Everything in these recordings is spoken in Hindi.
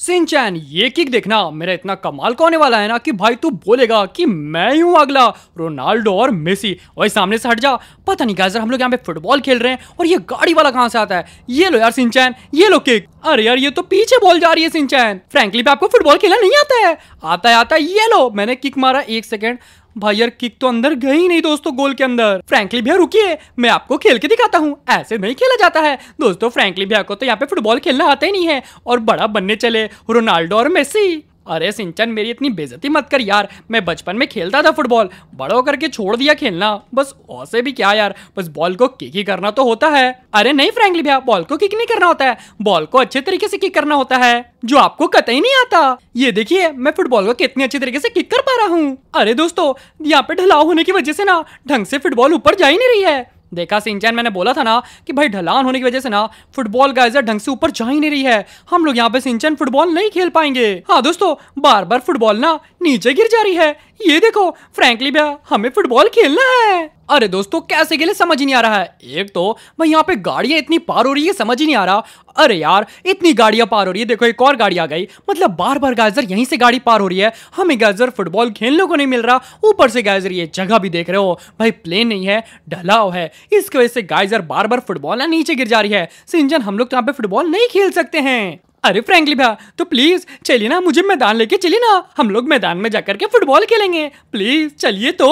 सिंचैन ये किक देखना मेरा इतना कमाल का होने वाला है ना कि भाई तू बोलेगा कि मैं ही हूँ अगला रोनाल्डो और मेसी वही सामने से हट जा पता नहीं गाजर हम लोग यहाँ पे फुटबॉल खेल रहे हैं और ये गाड़ी वाला कहाँ से आता है ये लो यार सिंचैन ये लो किक अरे यार ये तो पीछे बॉल जा रही है सिंचैन फ्रेंकली पे आपको फुटबॉल खेलना नहीं आता है आता है आता है ये लो मैंने किक मारा एक सेकेंड भाई यार किक तो अंदर गई नहीं दोस्तों गोल के अंदर फ्रैंकली भैया रुकिए मैं आपको खेल के दिखाता हूँ ऐसे नहीं खेला जाता है दोस्तों फ्रैंकली भैया को तो यहाँ पे फुटबॉल खेलना आता ही नहीं है और बड़ा बनने चले रोनाल्डो और मेसी अरे सिंचन मेरी इतनी बेजती मत कर यार मैं बचपन में खेलता था फुटबॉल बड़ा करके छोड़ दिया खेलना बस ऐसे भी क्या यार बस बॉल को किक ही करना तो होता है अरे नहीं फ्रेंकली भैया बॉल को किक नहीं करना होता है बॉल को अच्छे तरीके से किक करना होता है जो आपको कतई नहीं आता ये देखिए मैं फुटबॉल को कितनी अच्छी तरीके से किक कर पा रहा हूँ अरे दोस्तों यहाँ पे ढलाव होने की वजह से ना ढंग से फुटबॉल ऊपर जा ही नहीं रही है देखा सिंचैन मैंने बोला था ना कि भाई ढलान होने की वजह से ना फुटबॉल का इज्जत ढंग से ऊपर जा ही नहीं रही है हम लोग यहाँ पे सिंचैन फुटबॉल नहीं खेल पाएंगे हाँ दोस्तों बार बार फुटबॉल ना नीचे गिर जा रही है ये देखो फ्रेंकली भैया हमें फुटबॉल खेलना है अरे दोस्तों कैसे खेले समझ नहीं आ रहा है एक तो भाई यहाँ पे गाड़ियाँ इतनी पार हो रही है समझ ही नहीं आ रहा अरे यार इतनी गाड़ियाँ पार हो रही है देखो एक और गाड़ी आ गई मतलब बार बार गाइजर यहीं से गाड़ी पार हो रही है हमें गाइजर फुटबॉल खेलने को नहीं मिल रहा ऊपर से गाजर ये जगह भी देख रहे हो भाई प्लेन नहीं है ढलाव है इसकी वजह से गाइजर बार बार फुटबॉल ना नीचे गिर जा रही है सिंजन हम लोग तो यहाँ पे फुटबॉल नहीं खेल सकते हैं अरे फ्रेंकली भैया तो प्लीज चलिए ना मुझे मैदान लेके चलिए ना हम लोग मैदान में जाकर के फुटबॉल खेलेंगे प्लीज चलिए तो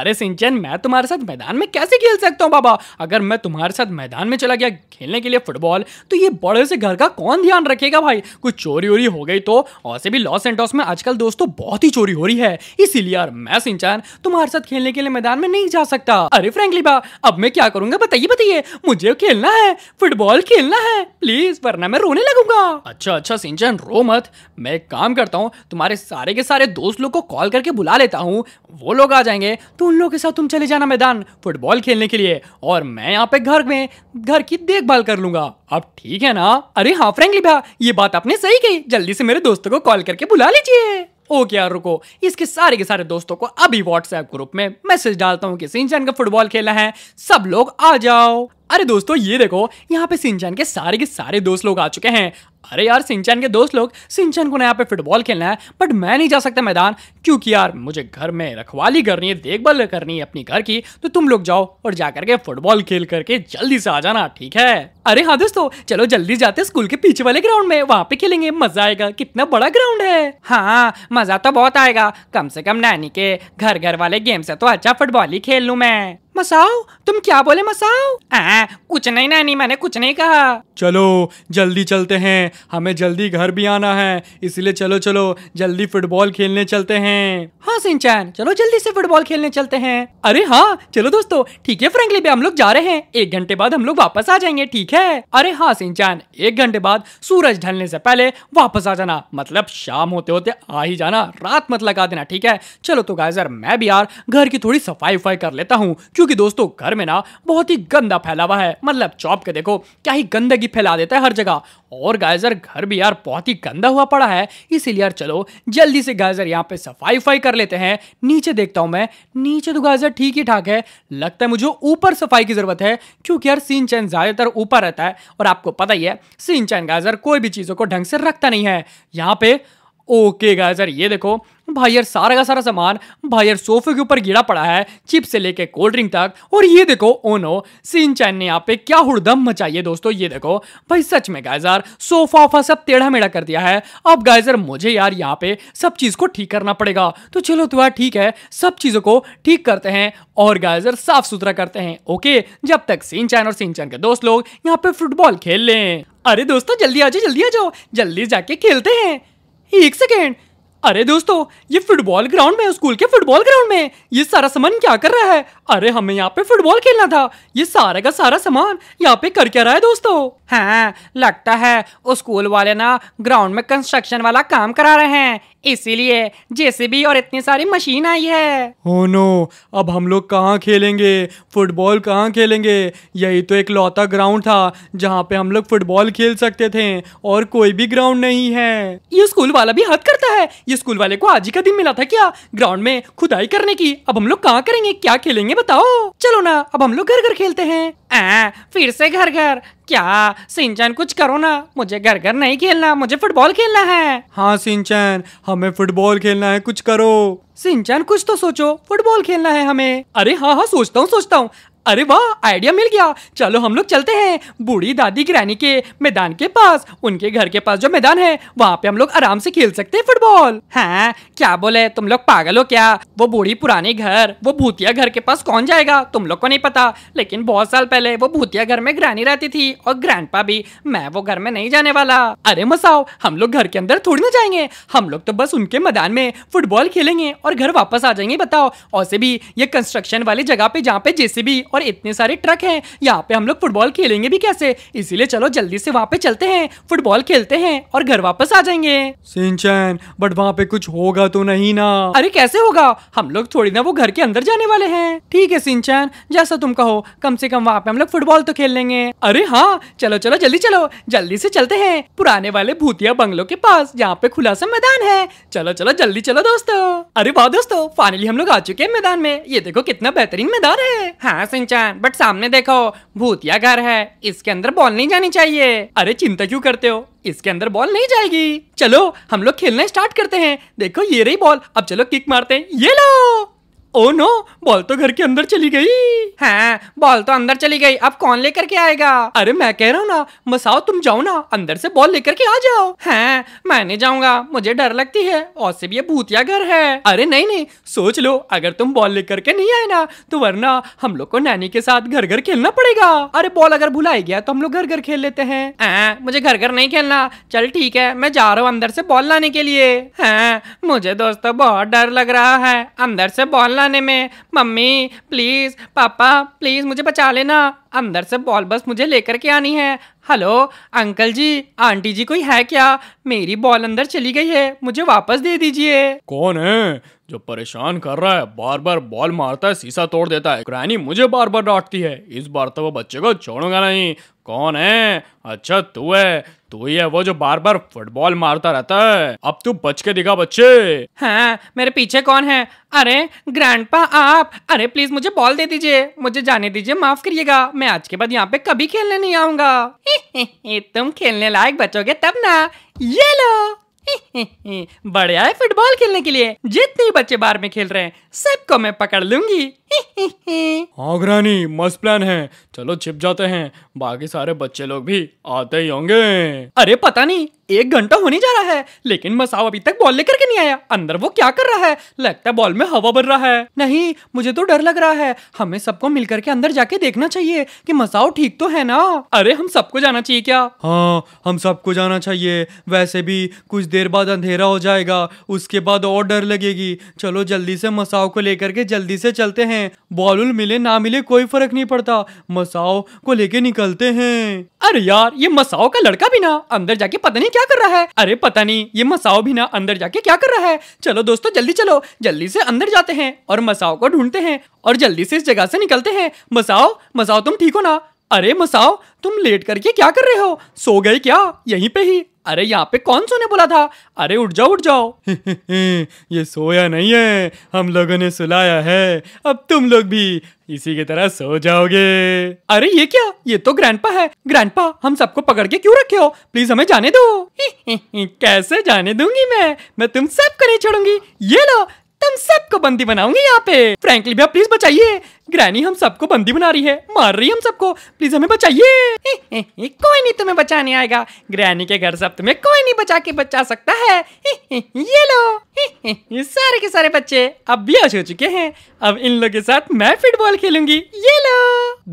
अरे सिंचन मैं तुम्हारे साथ मैदान में कैसे खेल सकता हूँ बाबा अगर मैं तुम्हारे साथ मैदान में चला गया खेलने के लिए फुटबॉल तो ये बड़े से घर का कौन ध्यान रखेगा भाई कुछ चोरी वोरी हो गई तो वैसे भी लॉस एंटॉस में आजकल दोस्तों बहुत ही चोरी हो रही है इसीलिए यार मैं सिंचन तुम्हारे साथ खेलने के लिए मैदान में नहीं जा सकता अरे फ्रेंकली भा अब मैं क्या करूंगा बताइए बताइए मुझे खेलना है फुटबॉल खेलना है प्लीज वरना मैं रोने लगूंगा अच्छा अच्छा सिंचन रो मत मैं एक काम करता हूँ तुम्हारे सारे के सारे दोस्त लोग को कॉल करके बुला लेता हूँ वो लोग आ जाएंगे तो उन लोगों के साथ तुम चले जाना मैदान फुटबॉल खेलने के लिए और मैं यहाँ पे घर में घर की देखभाल कर लूंगा अब ठीक है ना अरे हाँ फ्रेंकली भा ये बात आपने सही कही जल्दी से मेरे दोस्तों को कॉल करके बुला लीजिए ओके यार रुको इसके सारे के सारे दोस्तों को अभी व्हाट्सएप ग्रुप में मैसेज डालता हूँ कि सिंचन का फुटबॉल खेला है सब लोग आ जाओ अरे दोस्तों ये देखो यहाँ पे सिंचन के सारे के सारे दोस्त लोग आ चुके हैं अरे यार सिंचन के दोस्त लोग सिंचन को ना यहाँ पे फुटबॉल खेलना है बट मैं नहीं जा सकता मैदान क्योंकि यार मुझे घर में रखवाली करनी है देखभाल करनी है अपनी घर की तो तुम लोग जाओ और जा करके फुटबॉल खेल करके जल्दी से आ जाना ठीक है अरे हाँ दोस्तों चलो जल्दी जाते स्कूल के पीछे वाले ग्राउंड में वहाँ पे खेलेंगे मजा आएगा कितना बड़ा ग्राउंड है हाँ मजा तो बहुत आएगा कम से कम नानी के घर घर वाले गेम से तो अच्छा फुटबॉल ही खेल लू मैं मसाओ तुम क्या बोले मसाओ आ, कुछ नहीं नानी मैंने कुछ नहीं कहा चलो जल्दी चलते हैं हमें जल्दी घर भी आना है इसलिए चलो चलो जल्दी फुटबॉल खेलने चलते हैं हाँ सिंचैन चलो जल्दी से फुटबॉल खेलने चलते हैं अरे हाँ चलो दोस्तों ठीक है फ्रेंकली भी हम लोग जा रहे हैं एक घंटे बाद हम लोग वापस आ जाएंगे ठीक है अरे हाँ सिंचैन एक घंटे बाद सूरज ढलने से पहले वापस आ जाना मतलब शाम होते होते आ ही जाना रात मत लगा देना ठीक है चलो तो गाय मैं भी यार घर की थोड़ी सफाई उफाई कर लेता हूँ क्योंकि दोस्तों घर में ना बहुत ही गंदा फैला हुआ है मतलब चौप के देखो क्या ही गंदगी फैला देता है हर जगह और गायजर घर भी यार बहुत ही गंदा हुआ पड़ा है इसीलिए यार चलो जल्दी से गायजर यहाँ पे सफाई उफाई कर लेते हैं नीचे देखता हूँ मैं नीचे तो गायजर ठीक ही ठाक है लगता है मुझे ऊपर सफाई की जरूरत है क्योंकि यार सीन चैन ज्यादातर ऊपर रहता है और आपको पता ही है सीन चैन गायजर कोई भी चीज़ों को ढंग से रखता नहीं है यहाँ पे ओके गाइस ये देखो भाई यार सारा का सारा सामान भाई यार सोफे के ऊपर गिरा पड़ा है चिप से लेके कोल्ड ड्रिंक तक और ये देखो ओनो सीन चैन ने यहाँ पे क्या हुड़दम मचाई है दोस्तों ये देखो भाई सच में गाइस यार सोफा वोफा सब टेढ़ा मेढ़ा कर दिया है अब गायजर मुझे यार यहाँ पे सब चीज को ठीक करना पड़ेगा तो चलो तो यार ठीक है सब चीजों को ठीक करते हैं और गायजर साफ सुथरा करते हैं ओके जब तक सीन चैन और सीन चैन के दोस्त लोग यहाँ पे फुटबॉल खेल लें अरे दोस्तों जल्दी आ जाओ जल्दी आ जाओ जल्दी जाके खेलते हैं He hexagon! अरे दोस्तों ये फुटबॉल ग्राउंड में स्कूल के फुटबॉल ग्राउंड में ये सारा सामान क्या कर रहा है अरे हमें यहाँ पे फुटबॉल खेलना था ये सारे का सारा सामान यहाँ पे कर क्या रहा है दोस्तों हाँ लगता है स्कूल वाले ना ग्राउंड में कंस्ट्रक्शन वाला काम करा रहे हैं इसीलिए जेसीबी और इतनी सारी मशीन आई है हो oh नो अब हम लोग कहाँ खेलेंगे फुटबॉल कहाँ खेलेंगे यही तो एक लौता ग्राउंड था जहाँ पे हम लोग फुटबॉल खेल सकते थे और कोई भी ग्राउंड नहीं है ये स्कूल वाला भी हद करता है ये ये स्कूल वाले को आज ही का दिन मिला था क्या ग्राउंड में खुदाई करने की अब हम लोग कहाँ करेंगे क्या खेलेंगे बताओ चलो ना अब हम लोग घर घर खेलते हैं आ, फिर से घर घर क्या सिंचन कुछ करो ना मुझे घर घर नहीं खेलना मुझे फुटबॉल खेलना है हाँ सिंचन हमें फुटबॉल खेलना है कुछ करो सिंचन कुछ तो सोचो फुटबॉल खेलना है हमें अरे हाँ हाँ सोचता हूँ सोचता हूँ अरे वाह आइडिया मिल गया चलो हम लोग चलते हैं बूढ़ी दादी ग्रानी के मैदान के पास उनके घर के पास जो मैदान है वहाँ पे हम लोग आराम से खेल सकते हैं फुटबॉल है हाँ, क्या बोले तुम लोग पागल हो क्या वो बूढ़ी पुराने घर वो भूतिया घर के पास कौन जाएगा तुम लोग को नहीं पता लेकिन बहुत साल पहले वो भूतिया घर में ग्रानी रहती थी और ग्रैंड भी मैं वो घर में नहीं जाने वाला अरे मसाओ हम लोग घर के अंदर थोड़ी ना जाएंगे हम लोग तो बस उनके मैदान में फुटबॉल खेलेंगे और घर वापस आ जाएंगे बताओ और भी ये कंस्ट्रक्शन वाली जगह पे जहाँ पे जेसीबी और इतने सारे ट्रक हैं यहाँ पे हम लोग फुटबॉल खेलेंगे भी कैसे इसीलिए चलो जल्दी से वहाँ पे चलते हैं फुटबॉल खेलते हैं और घर वापस आ जाएंगे सिंचन बट वहाँ पे कुछ होगा तो नहीं ना अरे कैसे होगा हम लोग थोड़ी ना वो घर के अंदर जाने वाले हैं ठीक है सिंचन जैसा तुम कहो कम से कम वहाँ पे हम लोग फुटबॉल तो खेल लेंगे अरे हाँ चलो चलो जल्दी चलो जल्दी से चलते हैं पुराने वाले भूतिया बंगलों के पास यहाँ पे खुला सा मैदान है चलो चलो जल्दी चलो दोस्तों अरे वाह दोस्तों फाइनली हम लोग आ चुके हैं मैदान में ये देखो कितना बेहतरीन मैदान है हाँ सिंचान बट सामने देखो भूतिया घर है इसके अंदर बॉल नहीं जानी चाहिए अरे चिंता क्यों करते हो इसके अंदर बॉल नहीं जाएगी चलो हम लोग खेलना स्टार्ट करते हैं देखो ये रही बॉल अब चलो किक मारते हैं ये लो ओ नो बॉल तो घर के अंदर चली गई है हाँ, बॉल तो अंदर चली गई अब कौन लेकर के आएगा अरे मैं कह रहा हूँ ना मसाओ तुम जाओ ना अंदर से बॉल लेकर के आ जाओ है हाँ, मैं नहीं जाऊँगा मुझे डर लगती है और भी ये भूतिया घर है अरे नहीं नहीं सोच लो अगर तुम बॉल लेकर के नहीं आए ना तो वरना हम लोग को नैनी के साथ घर घर खेलना पड़ेगा अरे बॉल अगर भुलाई गया तो हम लोग घर घर खेल लेते हैं आ, हाँ, मुझे घर घर नहीं खेलना चल ठीक है मैं जा रहा हूँ अंदर से बॉल लाने के लिए है मुझे दोस्तों बहुत डर लग रहा है अंदर से बॉल जाने में मम्मी प्लीज़ पापा प्लीज़ मुझे बचा लेना अंदर से बॉल बस मुझे लेकर के आनी है हेलो अंकल जी आंटी जी कोई है क्या मेरी बॉल अंदर चली गई है मुझे वापस दे दीजिए कौन है जो परेशान कर रहा है बार बार बॉल मारता है शीशा तोड़ देता है ग्रैनी मुझे बार बार डांटती है इस बार तो वो बच्चे को छोड़ूंगा नहीं कौन है अच्छा तू है तो ही है वो जो बार बार फुटबॉल मारता रहता है अब तू बच के दिखा बच्चे हाँ मेरे पीछे कौन है अरे ग्रैंडपा आप अरे प्लीज मुझे बॉल दे दीजिए मुझे जाने दीजिए माफ करिएगा मैं आज के बाद यहाँ पे कभी खेलने नहीं आऊंगा तुम खेलने लायक बचोगे तब ना ये लो बढ़िया है फुटबॉल खेलने के लिए जितने बच्चे बार में खेल रहे हैं सबको मैं पकड़ लूंगी हाँ मस्त प्लान है चलो छिप जाते हैं बाकी सारे बच्चे लोग भी आते ही होंगे अरे पता नहीं एक घंटा होने जा रहा है लेकिन मसाव अभी तक बॉल लेकर के नहीं आया अंदर वो क्या कर रहा है लगता है बॉल में हवा भर रहा है नहीं मुझे तो डर लग रहा है हमें सबको मिलकर के अंदर जाके देखना चाहिए कि मसाव ठीक तो है ना अरे हम सबको जाना चाहिए क्या हाँ हम सबको जाना चाहिए वैसे भी कुछ देर बाद अंधेरा हो जाएगा उसके बाद और डर लगेगी चलो जल्दी से मसाव को लेकर के जल्दी से चलते हैं हैं मिले ना मिले कोई फर्क नहीं पड़ता मसाओ को लेके निकलते हैं अरे यार ये मसाओ का लड़का भी ना अंदर जाके पता नहीं क्या कर रहा है अरे पता नहीं ये मसाओ भी ना अंदर जाके क्या कर रहा है चलो दोस्तों जल्दी चलो जल्दी से अंदर जाते हैं और मसाओ को ढूंढते हैं और जल्दी से इस जगह से निकलते हैं मसाओ मसाओ तुम ठीक हो ना अरे मसाओ तुम लेट करके क्या कर रहे हो सो गए क्या यहीं पे ही अरे यहाँ पे कौन सोने बोला था अरे उठ जाओ उठ जाओ ये सोया नहीं है हम लोगों ने सुलाया है अब तुम लोग भी इसी की तरह सो जाओगे अरे ये क्या ये तो ग्रैंडपा है ग्रैंडपा हम सबको पकड़ के क्यों रखे हो प्लीज हमें जाने दो कैसे जाने दूंगी मैं मैं तुम सब करे छोड़ूंगी ये लो तुम सबको बंदी बनाऊंगी यहाँ पे फ्रेंकली भैया प्लीज बचाइए ग्रैनी हम सबको बंदी बना रही है मार रही है हम सबको प्लीज हमें बचाइए कोई नहीं तुम्हें बचाने आएगा ग्रैनी के घर सब तुम्हें कोई नहीं बचा के बचा सकता है ये लो सारे के सारे बच्चे अब आज हो चुके हैं अब इन लोगों के साथ मैं फुटबॉल खेलूंगी ये लो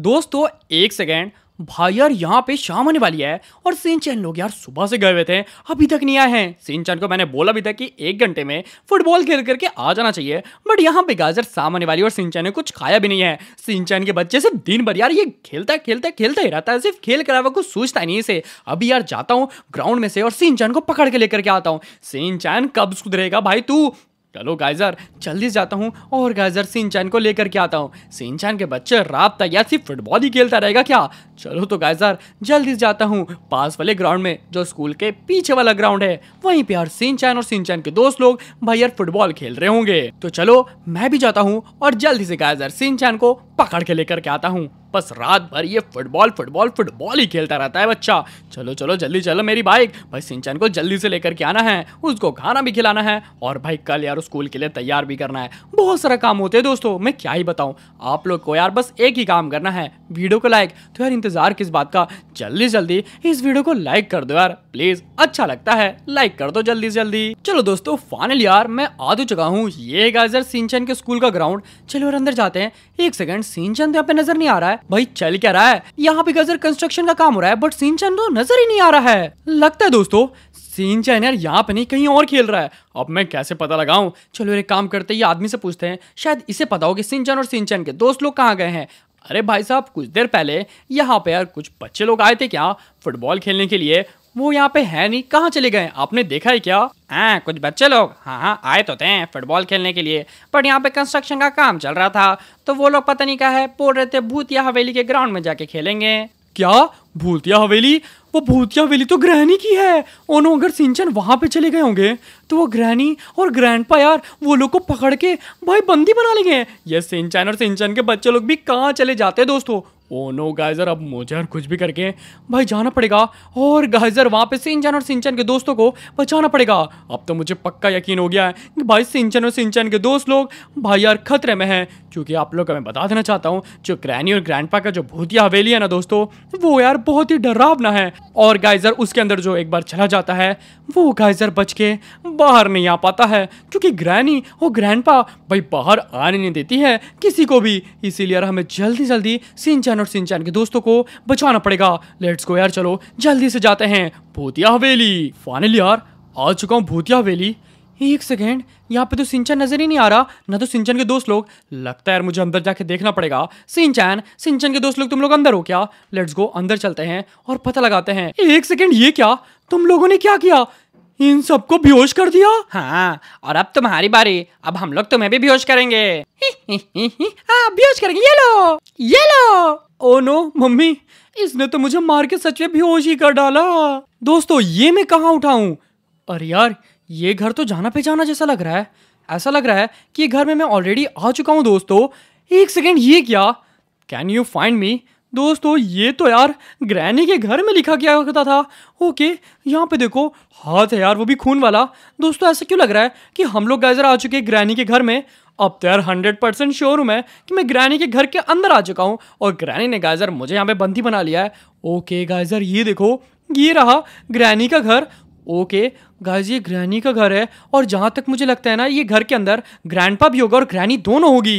दोस्तों एक सेकेंड भाई यार यहाँ पे शाम होने वाली है और सिंचन लोग यार सुबह से गए हुए थे अभी तक नहीं आए हैं सिंचन को मैंने बोला भी था कि एक घंटे में फुटबॉल खेल करके आ जाना चाहिए बट यहाँ पे गाजर शाम होने वाली और सिंचन ने कुछ खाया भी नहीं है सिंचन के बच्चे सिर्फ दिन भर यार ये खेलता खेलता खेलता ही रहता है सिर्फ खेल कर अलावा कुछ सोचता नहीं इसे अभी यार जाता हूँ ग्राउंड में से और सिंचन को पकड़ के लेकर के आता हूँ सिंचन कब सुधरेगा भाई तू चलो गाइजर जल्दी जाता हूँ और गाइजर सिंचान को लेकर के आता हूँ सिंचान के बच्चे रात तक या सिर्फ फुटबॉल ही खेलता रहेगा क्या चलो तो गाइजर जल्दी जाता हूँ पास वाले ग्राउंड में जो स्कूल के पीछे वाला ग्राउंड है वहीं पे यार सिंचान और सिंचान के दोस्त लोग भाई यार फुटबॉल खेल रहे होंगे तो चलो मैं भी जाता हूँ और जल्दी से गाइजर चैन को पकड़ के लेकर के आता हूँ बस रात भर ये फुटबॉल फुटबॉल फुटबॉल ही खेलता रहता है बच्चा चलो चलो जल्दी चलो मेरी बाइक भाई सिंचन को जल्दी से लेकर के आना है उसको खाना भी खिलाना है और भाई कल यार स्कूल के लिए तैयार भी करना है बहुत सारा काम होते हैं दोस्तों मैं क्या ही बताऊँ आप लोग को यार बस एक ही काम करना है वीडियो को लाइक तो यार इंतजार किस बात का जल्दी जल्दी इस वीडियो को लाइक कर दो यार प्लीज अच्छा लगता है लाइक कर दो जल्दी जल्दी चलो दोस्तों फाइनल यार मैं आ तो चुका हूँ ये गाजर सिंचन के स्कूल का ग्राउंड चलो यार अंदर जाते हैं एक सेकंड सिंचन तो यहाँ पे नजर नहीं आ रहा है भाई चल क्या रहा है यहाँ पे गजर कंस्ट्रक्शन का काम हो रहा है बट सिंचन तो नजर ही नहीं आ रहा है लगता है दोस्तों सिंचन यार यहाँ पे नहीं कहीं और खेल रहा है अब मैं कैसे पता लगाऊं चलो एक काम करते हैं आदमी से पूछते हैं शायद इसे पता हो कि सिंचन और सिंचन के दोस्त लोग कहाँ गए हैं अरे भाई साहब कुछ देर पहले यहाँ पे यार कुछ बच्चे लोग आए थे क्या फुटबॉल खेलने के लिए वो यहाँ पे है नहीं कहाँ चले गए आपने देखा है क्या हाँ कुछ बच्चे लोग हाँ हाँ आए तो थे फुटबॉल खेलने के लिए पर यहाँ पे कंस्ट्रक्शन का काम चल रहा था तो वो लोग पता नहीं क्या है बोल रहे थे भूतिया हवेली के ग्राउंड में जाके खेलेंगे क्या भूतिया हवेली वो भूतिया हवेली तो ग्रहणी की है ओनो अगर सिंचन वहाँ पे चले गए होंगे तो वो ग्रहणी और ग्रैंडपा यार वो लोग को पकड़ के भाई बंदी बना लेंगे ये सिंचन और सिंचन के बच्चे लोग भी कहाँ चले जाते हैं दोस्तों ओ नो गाइजर अब मुझे और कुछ भी करके भाई जाना पड़ेगा और गाइजर वहाँ पे सिंचन और सिंचन के दोस्तों को बचाना पड़ेगा अब तो मुझे पक्का यकीन हो गया है कि भाई सिंचन और सिंचन के दोस्त लोग भाई यार खतरे में हैं क्योंकि आप लोग का मैं बता देना चाहता हूँ जो ग्रैनी और ग्रैंड का जो भूतिया हवेली है ना दोस्तों वो यार बहुत ही डरावना है और गाइजर उसके अंदर जो एक बार चला जाता है वो गाइजर बच के बाहर नहीं आ पाता है क्योंकि ग्रैनी और ग्रैंड भाई बाहर आने नहीं देती है किसी को भी इसीलिए यार हमें जल्दी जल्दी सिंचन और सिंचैन के दोस्तों को बचाना पड़ेगा लेट्स गो यार चलो जल्दी से जाते हैं भूतिया हवेली फाइनली यार आ चुका हूँ भूतिया हवेली एक सेकेंड यहाँ पे तो सिंचन नजर ही नहीं आ रहा ना तो सिंचन के दोस्त लोग लगता है यार मुझे अंदर जाके देखना पड़ेगा सिंचन सिंचन के दोस्त लोग तुम लोग अंदर हो क्या लेट्स गो अंदर चलते हैं और पता लगाते हैं एक सेकेंड ये क्या तुम लोगों ने क्या किया इन सबको बेहोश कर दिया हाँ और अब तुम्हारी बारी अब हम लोग तुम्हें भी बेहोश करेंगे हाँ, बेहोश करेंगे ये लो ये लो ओ नो मम्मी इसने तो मुझे मार के सच में बेहोश ही कर डाला दोस्तों ये मैं कहाँ उठाऊं अरे यार ये घर तो जाना पहचाना जैसा लग रहा है ऐसा लग रहा है कि घर में मैं ऑलरेडी आ चुका हूँ दोस्तों एक सेकेंड ये क्या कैन यू फाइंड मी दोस्तों ये तो यार ग्रैनी के घर में लिखा गया करता था ओके यहाँ पे देखो हाथ है तो यार वो भी खून वाला दोस्तों ऐसा क्यों लग रहा है कि हम लोग गाइजर आ चुके हैं ग्रैनी के घर में अब तो यार हंड्रेड परसेंट श्योर हूँ मैं कि मैं ग्रैनी के घर के अंदर आ चुका हूँ और ग्रैनी ने गाइजर मुझे यहाँ पे बंदी बना लिया है ओके गाइजर ये देखो ये रहा ग्रैनी का घर ओके गाइज ये ग्रैनी का घर है और जहाँ तक मुझे लगता है ना ये घर के अंदर ग्रैंडपा भी होगा और ग्रैनी दोनों होगी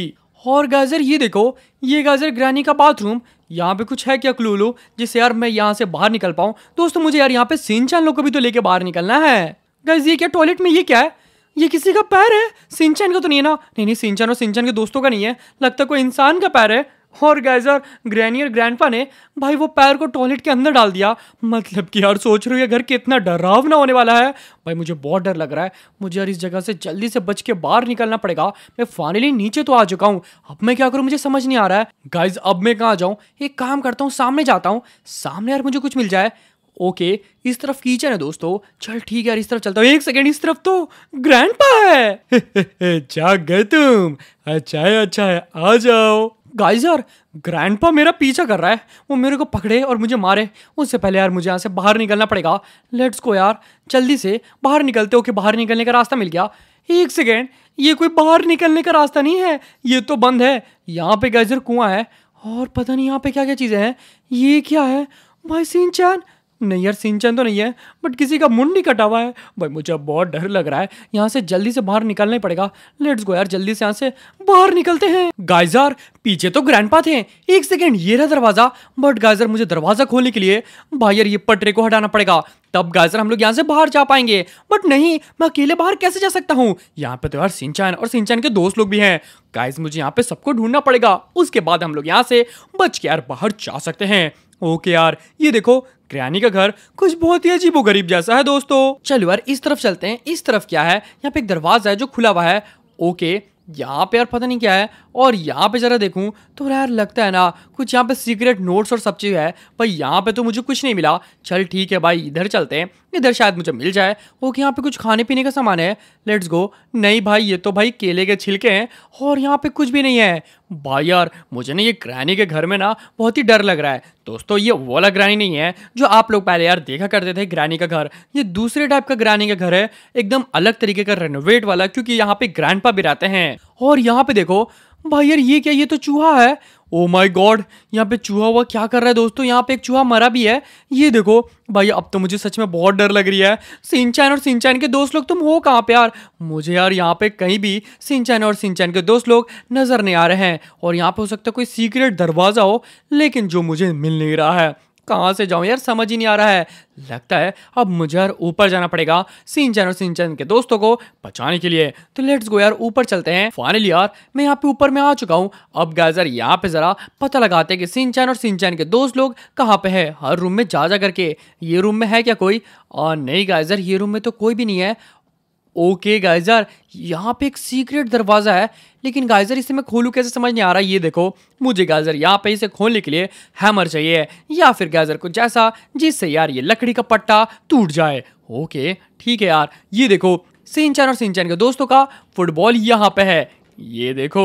और गाजर ये देखो ये गाजर ग्रैनी का बाथरूम यहाँ पे कुछ है क्या क्लू लो जिससे यार मैं यहाँ से बाहर निकल पाऊँ दोस्तों मुझे यार यहाँ पे सिंचन लोग को भी तो लेके बाहर निकलना है गाइज ये क्या टॉयलेट में ये क्या है ये किसी का पैर है सिंचन का तो नहीं है ना नहीं नहीं सिंचन और सिंचन के दोस्तों का नहीं है लगता कोई इंसान का पैर है और गाइजर ग्रैनियर ग्रैंडपा ने भाई वो पैर को टॉयलेट के अंदर डाल दिया मतलब कि यार सोच रही है घर कितना डरावना होने वाला है भाई मुझे बहुत डर लग रहा है मुझे यार इस जगह से जल्दी से बच के बाहर निकलना पड़ेगा मैं फाइनली नीचे तो आ चुका हूँ अब मैं क्या करूँ मुझे समझ नहीं आ रहा है गाइज अब मैं कहाँ जाऊँ एक काम करता हूँ सामने जाता हूँ सामने यार मुझे कुछ मिल जाए ओके इस तरफ कीचन है दोस्तों चल ठीक है यार इस तरफ चलता हूँ एक सेकेंड इस तरफ तो ग्रैंड है जाग गए तुम अच्छा है अच्छा है आ जाओ गाइस यार ग्रैंडपा मेरा पीछा कर रहा है वो मेरे को पकड़े और मुझे मारे उससे पहले यार मुझे यहाँ से बाहर निकलना पड़ेगा लेट्स को यार जल्दी से बाहर निकलते हो कि बाहर निकलने का रास्ता मिल गया एक सेकेंड ये कोई बाहर निकलने का रास्ता नहीं है ये तो बंद है यहाँ पे गाइजर कुआं है और पता नहीं यहाँ पे क्या क्या चीज़ें हैं ये क्या है भाई सीन चैन नहीं यार सिंचन तो नहीं है बट किसी का मुंड मुंडी कटा हुआ है भाई मुझे बहुत डर लग रहा है यहाँ से जल्दी से बाहर निकलना ही पड़ेगा लेट्स गो यार जल्दी से यहाँ से बाहर निकलते हैं गाइजर पीछे तो ग्रैंड पा थे एक सेकेंड ये रहा दरवाजा बट गाइजर मुझे दरवाजा खोलने के लिए भाई यार ये पटरे को हटाना पड़ेगा तब गाइजर हम लोग यहाँ से बाहर जा पाएंगे बट नहीं मैं अकेले बाहर कैसे जा सकता हूँ यहाँ पे तो यार सिंचन और सिंचन के दोस्त लोग भी हैं गाइज मुझे यहाँ पे सबको ढूंढना पड़ेगा उसके बाद हम लोग यहाँ से बच के यार बाहर जा सकते हैं ओके यार ये देखो किरानी का घर कुछ बहुत ही अजीबो गरीब जैसा है दोस्तों चलो यार इस तरफ चलते हैं इस तरफ क्या है यहाँ पे एक दरवाजा है जो खुला हुआ है ओके यहाँ पे यार पता नहीं क्या है और यहाँ पे ज़रा देखूँ तो यार लगता है ना कुछ यहाँ पे सीक्रेट नोट्स और सब चीज़ है पर यहाँ पे तो मुझे कुछ नहीं मिला चल ठीक है भाई इधर चलते हैं इधर शायद मुझे मिल जाए ओके यहाँ पे कुछ खाने पीने का सामान है लेट्स गो नहीं भाई ये तो भाई केले के छिलके हैं और यहाँ पे कुछ भी नहीं है भाई यार मुझे ना ये ग्रैनी के घर में ना बहुत ही डर लग रहा है दोस्तों ये वो वाला ग्रैनी नहीं है जो आप लोग पहले यार देखा करते थे ग्रैनी का घर ये दूसरे टाइप का ग्रैनी का घर है एकदम अलग तरीके का रेनोवेट वाला क्योंकि यहाँ पे ग्रैंड भी रहते हैं और यहाँ पे देखो भाई यार ये क्या ये तो चूहा है ओ माय गॉड यहाँ पे चूहा हुआ क्या कर रहा है दोस्तों यहाँ पे एक चूहा मरा भी है ये देखो भाई अब तो मुझे सच में बहुत डर लग रही है सिंचैन और सिंचैन के दोस्त लोग तुम हो कहाँ पे यार मुझे यार यहाँ पे कहीं भी सिंचैन और सिंचैन के दोस्त लोग नज़र नहीं आ रहे हैं और यहाँ पे हो सकता है कोई सीक्रेट दरवाज़ा हो लेकिन जो मुझे मिल नहीं रहा है कहाँ से जाऊँ यार समझ ही नहीं आ रहा है लगता है अब मुझे यार ऊपर जाना पड़ेगा सिंचन और सिंचन के दोस्तों को बचाने के लिए तो लेट्स गो यार ऊपर चलते हैं फाइनली यार मैं यहाँ पे ऊपर में आ चुका हूँ अब गैजर यहाँ पे जरा पता लगाते हैं कि सिंचन और सिंचन के दोस्त लोग कहाँ पे है हर रूम में जा जा करके ये रूम में है क्या कोई और नहीं गाइजर ये रूम में तो कोई भी नहीं है ओके गाइजर यहाँ पे एक सीक्रेट दरवाज़ा है लेकिन गाइजर इसे मैं खोलूँ कैसे समझ नहीं आ रहा ये देखो मुझे गाइजर यहाँ पे इसे खोलने के लिए हैमर चाहिए या फिर गाइजर कुछ ऐसा जिससे यार ये लकड़ी का पट्टा टूट जाए ओके ठीक है यार ये देखो सिंचन और सिंचन के दोस्तों का फुटबॉल यहाँ पे है ये देखो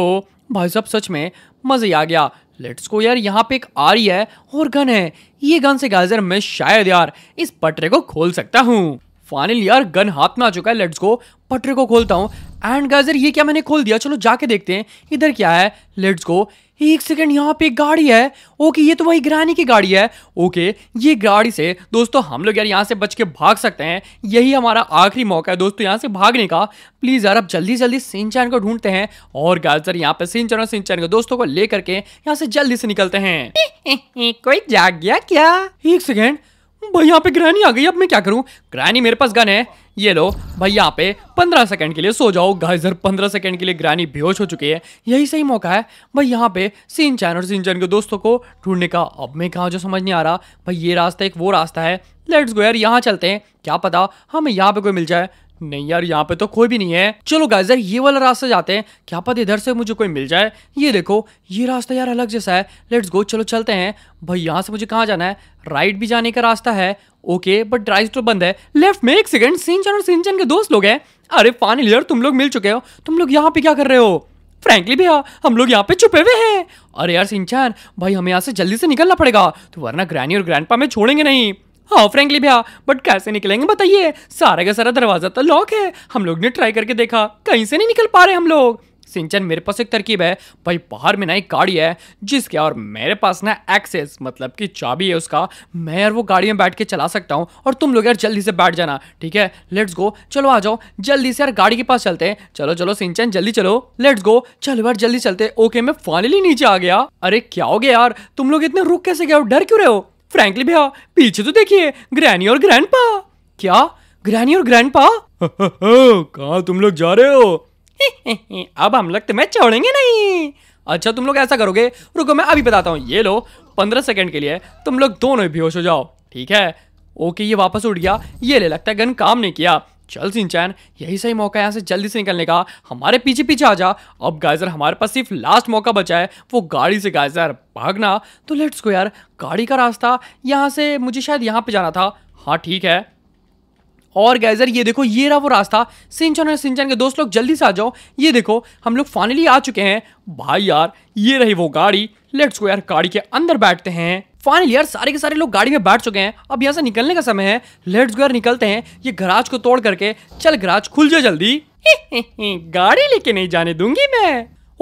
भाई साहब सच में मज़े आ गया लेट्स को यार यहाँ पे एक आरी है और गन है ये गन से गाइजर मैं शायद यार इस पटरे को खोल सकता हूँ फाइनल यार गन हाथ में आ चुका है लेट्स गो पटरे को खोलता हूँ एंड गाइजर ये क्या मैंने खोल दिया चलो जाके देखते हैं इधर क्या है लेट्स गो एक सेकंड यहाँ पे एक गाड़ी है ओके ये तो वही ग्रानी की गाड़ी है ओके ये गाड़ी से दोस्तों हम लोग यार यहाँ से बच के भाग सकते हैं यही हमारा आखिरी मौका है दोस्तों यहाँ से भागने का प्लीज़ यार अब जल्दी जल्दी सिंचन को ढूंढते हैं और सर यहाँ पे सिंचन और सिंचन के दोस्तों को लेकर के यहाँ से जल्दी से निकलते हैं कोई जाग गया क्या एक सेकेंड भाई यहाँ पे ग्रैनी आ गई अब मैं क्या करूँ ग्रैनी मेरे पास गन है ये लो भाई यहाँ पे पंद्रह सेकंड के लिए सो जाओ गाइजर पंद्रह सेकंड के लिए ग्रैनी बेहोश हो चुकी है यही सही मौका है भाई यहाँ पे सीन चैन और सीन चैन के दोस्तों को ढूंढने का अब मैं कहाँ जो समझ नहीं आ रहा भाई ये रास्ता एक वो रास्ता है लेट्स गो यार यहाँ चलते हैं क्या पता हमें यहाँ पे कोई मिल जाए नहीं यार यहाँ पे तो कोई भी नहीं है चलो गाइस यार ये वाला रास्ता जाते हैं क्या पता इधर से मुझे कोई मिल जाए ये देखो ये रास्ता यार अलग जैसा है लेट्स गो चलो चलते हैं भाई यहाँ से मुझे कहाँ जाना है राइट भी जाने का रास्ता है ओके बट ड्राइव तो बंद है लेफ्ट में एक सेकंड सिंचन और सिंचन के दोस्त लोग हैं अरे फाइनल यार तुम लोग मिल चुके हो तुम लोग यहाँ पे क्या कर रहे हो फ्रेंकली भैया हम लोग यहाँ पे छुपे हुए हैं अरे यार सिंचन भाई हमें यहाँ से जल्दी से निकलना पड़ेगा तो वरना ग्रैनी और ग्रैंड में छोड़ेंगे नहीं हाँ फ्रेंकली भैया बट कैसे निकलेंगे बताइए सारा का सारा दरवाज़ा तो लॉक है हम लोग ने ट्राई करके देखा कहीं से नहीं निकल पा रहे हम लोग सिंचन मेरे पास एक तरकीब है भाई बाहर में ना एक गाड़ी है जिसके और मेरे पास ना एक्सेस मतलब कि चाबी है उसका मैं यार वो गाड़ी में बैठ के चला सकता हूँ और तुम लोग यार जल्दी से बैठ जाना ठीक है लेट्स गो चलो आ जाओ जल्दी से यार गाड़ी के पास चलते हैं चलो चलो सिंचन जल्दी चलो लेट्स गो चलो यार जल्दी चलते ओके मैं फाइनली नीचे आ गया अरे क्या हो गया यार तुम लोग इतने रुक कैसे गए डर क्यों रहे हो फ्रैंकली भैया पीछे तो देखिए ग्रैनी और ग्रैंड क्या ग्रैनी और ग्रैंडपा कहाँ तुम लोग जा रहे हो अब हम लोग तुम्हें छोड़ेंगे नहीं अच्छा तुम लोग ऐसा करोगे रुको मैं अभी बताता हूँ ये लो पंद्रह सेकंड के लिए तुम लोग दोनों बेहोश हो जाओ ठीक है ओके ये वापस उठ गया ये ले लगता है गन काम नहीं किया चल सिंचैन यही सही मौका है यहाँ से जल्दी से निकलने का हमारे पीछे पीछे आ जा अब गाइजर हमारे पास सिर्फ लास्ट मौका बचा है वो गाड़ी से गाइजर भागना तो लेट्स को यार गाड़ी का रास्ता यहाँ से मुझे शायद यहाँ पे जाना था हाँ ठीक है और गाइजर ये देखो ये रहा वो रास्ता सिंचन और सिंचन के दोस्त लोग जल्दी से आ जाओ ये देखो हम लोग फाइनली आ चुके हैं भाई यार ये रही वो गाड़ी लेट्स को यार गाड़ी के अंदर बैठते हैं फाइनली यार सारे के सारे लोग गाड़ी में बैठ चुके हैं अब यहाँ से निकलने का समय है लेट्स गो यार निकलते हैं ये गराज को तोड़ करके चल गराज खुल जा जल्दी गाड़ी लेके नहीं जाने दूंगी मैं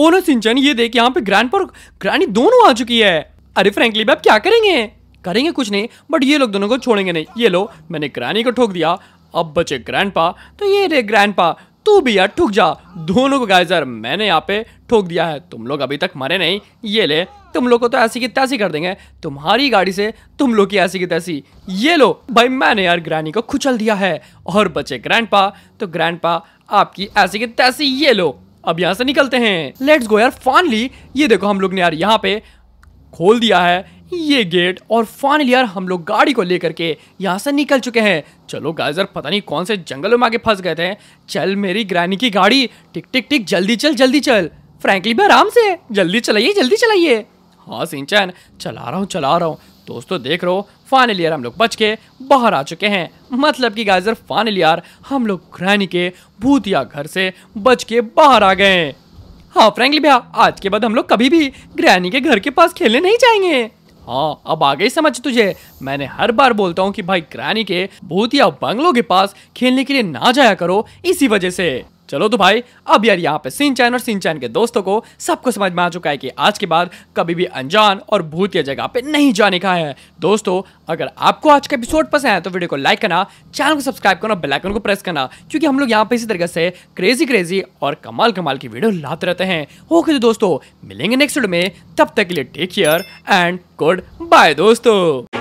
ओनो सिंचन ये देख यहाँ पे ग्रैंड पर ग्रैंडी दोनों आ चुकी है अरे फ्रेंकली अब क्या करेंगे करेंगे कुछ नहीं बट ये लोग दोनों को छोड़ेंगे नहीं ये लो मैंने ग्रानी को ठोक दिया अब बचे ग्रैंड तो ये रे ग्रैंड तू भी यार ठुक जा दोनों को गाइजर मैंने यहाँ पे ठोक दिया है तुम लोग अभी तक मरे नहीं ये ले तुम लोग को तो ऐसी की तैसी कर देंगे तुम्हारी गाड़ी से तुम लोग की ऐसी की तैसी ये लो भाई मैंने यार ग्रैनी को कुचल दिया है और बचे ग्रैंड तो ग्रैंड आपकी ऐसी की तैसी ये लो अब यहाँ से निकलते हैं लेट्स गो यार फाइनली ये देखो हम लोग ने यार यहाँ पे खोल दिया है ये गेट और फाइनली यार हम लोग गाड़ी को लेकर के यहाँ से निकल चुके हैं चलो गाइजर पता नहीं कौन से जंगलों में आगे फंस गए थे चल मेरी ग्रैनी की गाड़ी टिक टिक टिक जल्दी चल जल्दी चल फ्रैंकली भाई आराम से जल्दी चलाइए जल्दी चलाइए हाँ सिंचन चला रहा हूँ चला रहा हूँ दोस्तों देख रहो फाइनल ईयर हम लोग बच के बाहर आ चुके हैं मतलब कि गाइजर फाइनल ईयर हम लोग ग्रैनी के भूतिया घर से बच के बाहर आ गए हाँ फ्रेंकली भैया आज के बाद हम लोग कभी भी ग्रैनी के घर के पास खेलने नहीं जाएंगे हाँ अब आ गई समझ तुझे मैंने हर बार बोलता हूँ कि भाई ग्रैनी के भूतिया बंगलों के पास खेलने के लिए ना जाया करो इसी वजह से चलो तो भाई अब यार यहाँ पे सिंचैन और सिंचैन के दोस्तों को सबको समझ में आ चुका है कि आज के बाद कभी भी अनजान और या जगह पे नहीं जाने का है दोस्तों अगर आपको आज का एपिसोड पसंद है तो वीडियो को लाइक करना चैनल को सब्सक्राइब करना बेल आइकन को प्रेस करना क्योंकि हम लोग यहाँ पे इसी तरीके से क्रेजी क्रेजी और कमाल कमाल की वीडियो लाते रहते हैं ओके तो दोस्तों मिलेंगे नेक्स्ट वीडियो में तब तक के लिए take care and goodbye दोस्तों